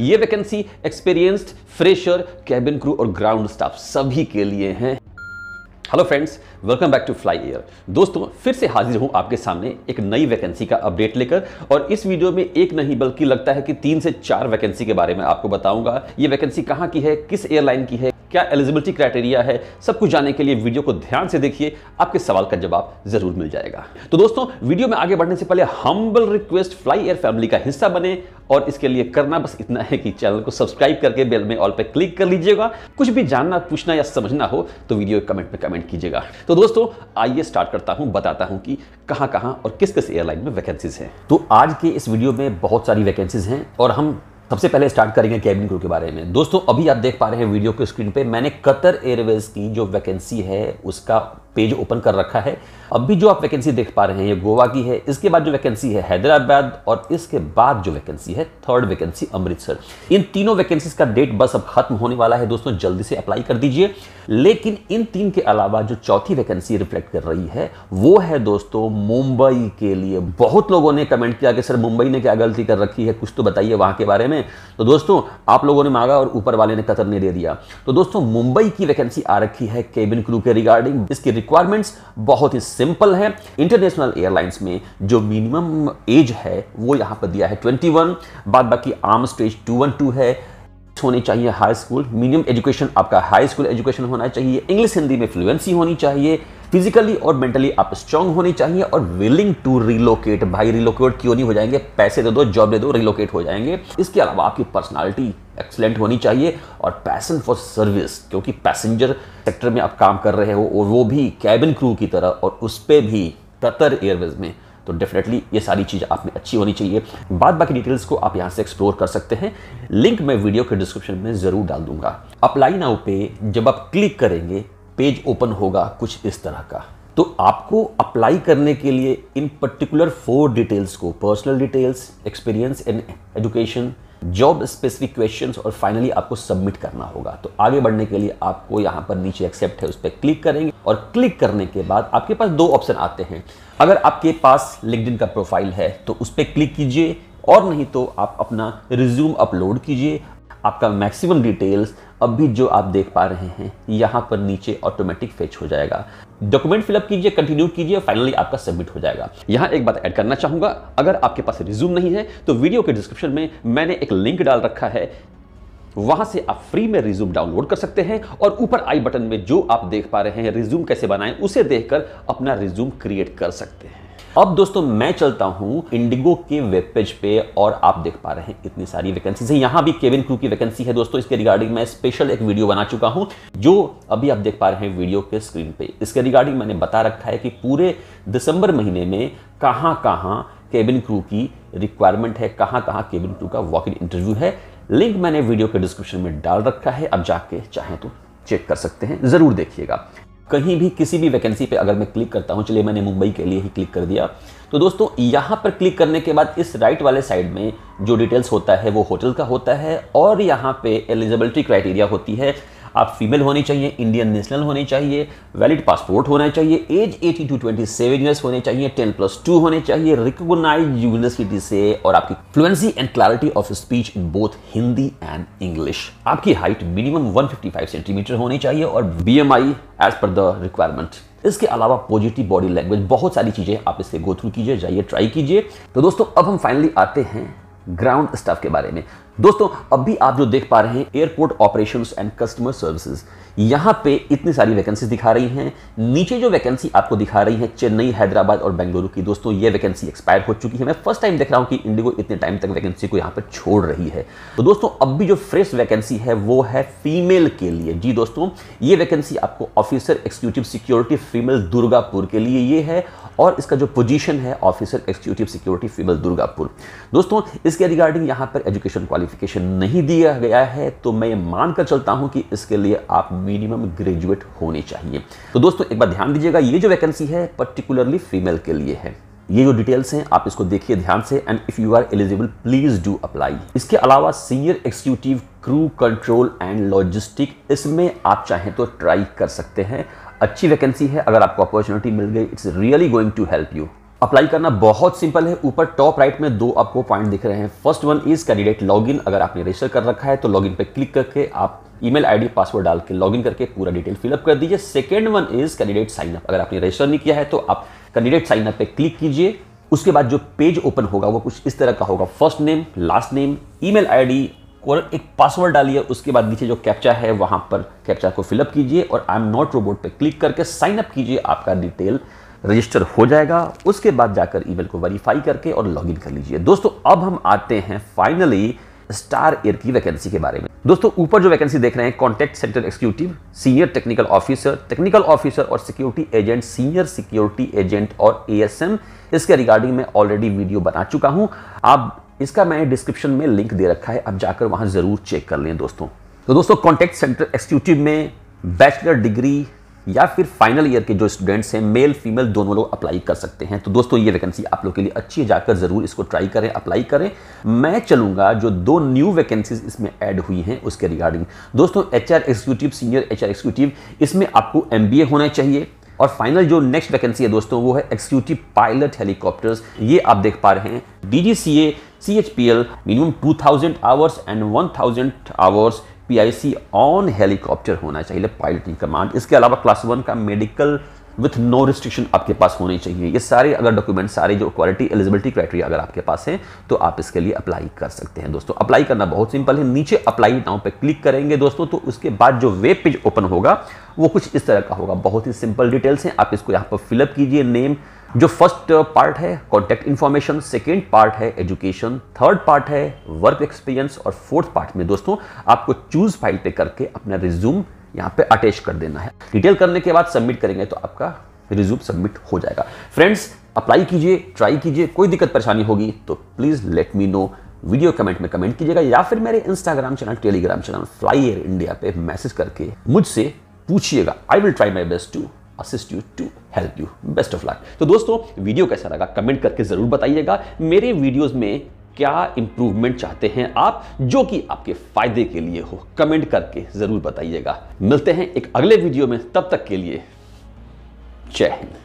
ये vacancy experienced fresher cabin crew और ground staff सभी के लिए है hello friends welcome back to Fly Air दोस्तों फिर से हाजिर हूं आपके सामने एक नई वैकेंसी का अपडेट लेकर और इस वीडियो में एक नहीं बल्कि लगता है कि तीन से चार वैकेंसी के बारे में आपको बताऊंगा ये वैकेंसी कहाँ की है किस एयरलाइन की है क्या एलिजिबिलिटी क्राइटेरिया है सब कुछ जानने के लिए वीडियो को ध्यान से देखिए आपके सवाल का जवाब जरूर मिल जाएगा तो दोस्तों वीडियो में आगे बढ़ने से पहले humble request Fly Air family का हिस्सा बने और इसके लिए करना बस इतना है कि चैनल को सब्सक्राइब करके बेल में ऑल पर क्लिक कर लीजिएगा कुछ भी जानना पूछना या समझना हो तो वीडियो कमेंट में कमेंट कीजिएगा तो दोस्तों आइए स्टार्ट करता हूँ बताता हूँ कि कहाँ कहाँ और किस किस एयरलाइन में वैकेंसीज हैं तो आज के इस वीडियो में बहुत सारी वैकेंसीज हैं और हम सबसे पहले स्टार्ट करेंगे कैबिन क्रू के बारे में दोस्तों अभी आप देख पा रहे हैं वीडियो के स्क्रीन पे मैंने कतर एयरवेज की जो वैकेंसी है उसका पेज ओपन कर रखा है अब भी जो आप वैकेंसी देख पा रहे हैं ये गोवा की है इसके बाद जो वैकेंसी है हैदराबाद और इसके बाद जो वैकेंसी है थर्ड वैकेंसी अमृतसर इन तीनों वैकेंसीज का डेट बस अब खत्म होने वाला है दोस्तों जल्दी से अप्लाई कर दीजिए लेकिन इन तीन के अलावा जो चौथी वैकेंसी रिफ्लेक्ट कर रही है वो है दोस्तों मुंबई के लिए बहुत लोगों ने कमेंट किया कि सर मुंबई ने क्या गलती कर रखी है कुछ तो बताइए वहां के बारे में तो दोस्तों आप लोगों ने मांगा और ऊपर वाले ने कतर नहीं दे दिया तो दोस्तों मुंबई की वैकेंसी आ रखी है केबिन क्रू के रिगार्डिंग इसकी रिक्वायरमेंट्स बहुत ही सिंपल है इंटरनेशनल एयरलाइंस में जो मिनिमम एज है वो यहाँ पर दिया है 21 बाद बाकी आर्म स्टेज 212 है होने चाहिए हाई स्कूल मिनिमम एजुकेशन आपका हाई स्कूल एजुकेशन होना चाहिए इंग्लिश हिंदी में फ्लुएंसी होनी चाहिए फिजिकली और मेंटली आप स्ट्रांग होने चाहिए और विलिंग टू रिलोकेट भाई रिलोकेट क्यों नहीं हो जाएंगे पैसे दे दो जॉब दे दो रिलोकेट हो जाएंगे इसके अलावा आपकी पर्सनालिटी एक्सलेंट होनी चाहिए और पैसन फॉर सर्विस क्योंकि पैसेंजर सेक्टर में आप काम कर रहे हो और वो भी कैबिन क्रू की तरह और उस पर भी कतर एयरवेज में तो डेफिनेटली ये सारी चीज़ आप में अच्छी होनी चाहिए बाद बाकी डिटेल्स को आप यहाँ से एक्सप्लोर कर सकते हैं लिंक मैं वीडियो के डिस्क्रिप्शन में ज़रूर डाल दूंगा अप्लाई नाउ पे जब आप क्लिक करेंगे पेज ओपन होगा कुछ इस तरह का तो आपको अप्लाई करने के लिए इन पर्टिकुलर फोर डिटेल्स को personal details experience and education job specific questions और फाइनली आपको सबमिट करना होगा तो आगे बढ़ने के लिए आपको यहाँ पर नीचे एक्सेप्ट है उस पर क्लिक करेंगे और क्लिक करने के बाद आपके पास दो ऑप्शन आते हैं अगर आपके पास लिंकड का प्रोफाइल है तो उस पर क्लिक कीजिए और नहीं तो आप अपना रिज्यूम अपलोड कीजिए आपका मैक्सिमम डिटेल्स अब भी जो आप देख पा रहे हैं यहाँ पर नीचे ऑटोमेटिक फेच हो जाएगा डॉक्यूमेंट फिलअप कीजिए कंटिन्यू कीजिए फाइनली आपका सबमिट हो जाएगा यहां एक बात ऐड करना चाहूंगा अगर आपके पास रिज्यूम नहीं है तो वीडियो के डिस्क्रिप्शन में मैंने एक लिंक डाल रखा है वहां से आप फ्री में रिज्यूम डाउनलोड कर सकते हैं और ऊपर आई बटन में जो आप देख पा रहे हैं रिज्यूम कैसे बनाएं उसे देखकर अपना रिज्यूम क्रिएट कर सकते हैं अब दोस्तों मैं चलता हूं इंडिगो के वेब पेज पे और आप देख पा रहे हैं इतनी सारी वैकेंसी है यहां भी केविन क्रू की वैकेंसी है दोस्तों इसके रिगार्डिंग मैं स्पेशल एक वीडियो बना चुका हूं जो अभी आप देख पा रहे हैं वीडियो के स्क्रीन पे इसके रिगार्डिंग मैंने बता रखा है कि पूरे दिसंबर महीने में कहां कहां केबिन क्रू की रिक्वायरमेंट है कहां कहां केबिन क्रू का वॉक इन इंटरव्यू है लिंक मैंने वीडियो के डिस्क्रिप्शन में डाल रखा है अब जाके चाहें तो चेक कर सकते हैं ज़रूर देखिएगा कहीं भी किसी भी वैकेंसी पे अगर मैं क्लिक करता हूँ चलिए मैंने मुंबई के लिए ही क्लिक कर दिया तो दोस्तों यहाँ पर क्लिक करने के बाद इस राइट वाले साइड में जो डिटेल्स होता है वो होटल का होता है और यहाँ पे एलिजिबिलिटी क्राइटेरिया होती है आप फीमेल होनी चाहिए इंडियन नेशनल होनी चाहिए वैलिड पासपोर्ट होना चाहिए एज 18 टू 27 ईयर्स होने चाहिए 10 प्लस टू होने चाहिए रिकोगनाइज यूनिवर्सिटी से और आपकी fluency and clarity of speech in both Hindi and English आपकी हाइट मिनिमम 155 सेंटीमीटर होनी चाहिए और B M I as per the requirement इसके अलावा पॉजिटिव बॉडी लैंग्वेज बहुत सारी चीज़ें आप इससे गो थ्रू कीजिए जाइए ट्राई कीजिए तो दोस्तों अब हम फाइनली आते हैं ग्राउंड स्टाफ के बारे में दोस्तों अब भी आप जो देख पा रहे हैं airport operation and customer services यहां पे इतनी सारी वैकेंसी दिखा रही हैं नीचे जो वैकेंसी आपको दिखा रही है चेन्नई हैदराबाद और बेंगलुरु की दोस्तों ये वैकेंसी एक्सपायर हो चुकी है मैं फर्स्ट टाइम देख रहा हूं कि इंडिगो इतने टाइम तक वैकेंसी को यहां पर छोड़ रही है तो दोस्तों अब भी जो फ्रेश वैकेंसी है वो है फीमेल के लिए जी दोस्तों ये वैकेंसी आपको officer executive security female Durgapur के लिए ये है और इसका जो पोजीशन है officer executive security female Durgapur दोस्तों इसके रिगार्डिंग यहाँ पर एजुकेशन क्वालिफिकेशन नहीं दिया गया है तो मैं मानकर चलता हूँ कि इसके लिए आप मिनिमम ग्रेजुएट होने चाहिए तो दोस्तों एक बार ध्यान दीजिएगा ये जो वैकेंसी है पर्टिकुलरली फीमेल के लिए है ये जो डिटेल्स हैं आप इसको देखिए ध्यान से and if you are eligible please do apply इसके अलावा senior executive crew control and logistic इसमें आप चाहें तो ट्राई कर सकते हैं अच्छी वैकेंसी है अगर आपको अपॉर्चुनिटी मिल गई it's really going to help you apply करना बहुत सिंपल है ऊपर टॉप राइट में दो आपको पॉइंट दिख रहे हैं first one is candidate login अगर आपने रजिस्टर कर रखा है तो लॉगिन पे क्लिक करके आप ईमेल आईडी पासवर्ड डाल के लॉगिन करके पूरा डिटेल फिलअप कर दीजिए second one is candidate sign up अगर आपने रजिस्टर नहीं किया है तो आप कैंडिडेट साइन अप पे क्लिक कीजिए उसके बाद जो पेज ओपन होगा वो कुछ इस तरह का होगा first name last name email ID और एक पासवर्ड डालिए उसके बाद नीचे जो कैप्चा है वहां पर कैप्चा को फिलअप कीजिए और आई एम नॉट रोबोट पे क्लिक करके साइन अप कीजिए आपका डिटेल रजिस्टर हो जाएगा उसके बाद जाकर ईमेल को वेरीफाई करके और लॉगिन कर लीजिए दोस्तों अब हम आते हैं फाइनली स्टार एयर की वैकेंसी के बारे में दोस्तों ऊपर जो वैकेंसी देख रहे हैं contact centre executive senior technical officer technical officer और security agent senior security agent और एएसएम इसके रिगार्डिंग मैं ऑलरेडी वीडियो बना चुका हूं आप इसका मैंने डिस्क्रिप्शन में लिंक दे रखा है आप जाकर वहां ज़रूर चेक कर लें दोस्तों तो दोस्तों कॉन्टेक्ट सेंटर एक्सिक्यूटिव में बैचलर डिग्री या फिर फाइनल ईयर के जो स्टूडेंट्स हैं मेल फीमेल दोनों लोग अप्लाई कर सकते हैं तो दोस्तों ये वैकेंसी आप लोग के लिए अच्छी है जाकर ज़रूर इसको ट्राई करें अप्लाई करें मैं चलूंगा जो दो न्यू वैकेंसीज इसमें ऐड हुई हैं उसके रिगार्डिंग दोस्तों H R executive senior H R executive इसमें आपको एम होना चाहिए और फाइनल जो नेक्स्ट वैकेंसी है दोस्तों वो है एक्सिक्यूटिव पायलट हेलीकॉप्टर ये आप देख पा रहे हैं D G minimum two hours and one thousand hours P I C on helicopter होना चाहिए पायलट इन कमांड इसके अलावा क्लास वन का मेडिकल विथ नो रिस्ट्रिक्शन आपके पास होने चाहिए ये सारे अगर डॉक्यूमेंट सारे जो क्वालिटी एलिजिबिलिटी क्राइटेरिया अगर आपके पास है तो आप इसके लिए अप्लाई कर सकते हैं दोस्तों अप्लाई करना बहुत सिंपल है नीचे अप्लाई नाउ पे क्लिक करेंगे दोस्तों तो उसके बाद जो वेब पेज ओपन होगा वो कुछ इस तरह का होगा बहुत ही सिंपल डिटेल्स हैं आप इसको यहाँ पर फिलअप कीजिए नेम जो फर्स्ट पार्ट है कॉन्टैक्ट इन्फॉर्मेशन सेकेंड पार्ट है एजुकेशन थर्ड पार्ट है वर्क एक्सपीरियंस और फोर्थ पार्ट में दोस्तों आपको चूज फाइल पे करके अपना रिज्यूम यहाँ पे अटैच कर देना है डिटेल करने के बाद सबमिट करेंगे तो आपका रिज्यूम सबमिट हो जाएगा फ्रेंड्स अप्लाई कीजिए ट्राई कीजिए कोई दिक्कत परेशानी होगी तो please let me know video comment में कमेंट कीजिएगा या फिर मेरे Instagram channel Telegram channel Fly Air India पे मैसेज करके मुझसे पूछिएगा I will try my best to assist you to help you best of luck तो दोस्तों वीडियो कैसा लगा कमेंट करके जरूर बताइएगा मेरे वीडियोज में क्या इंप्रूवमेंट चाहते हैं आप जो कि आपके फायदे के लिए हो कमेंट करके जरूर बताइएगा मिलते हैं एक अगले वीडियो में तब तक के लिए जय हिंद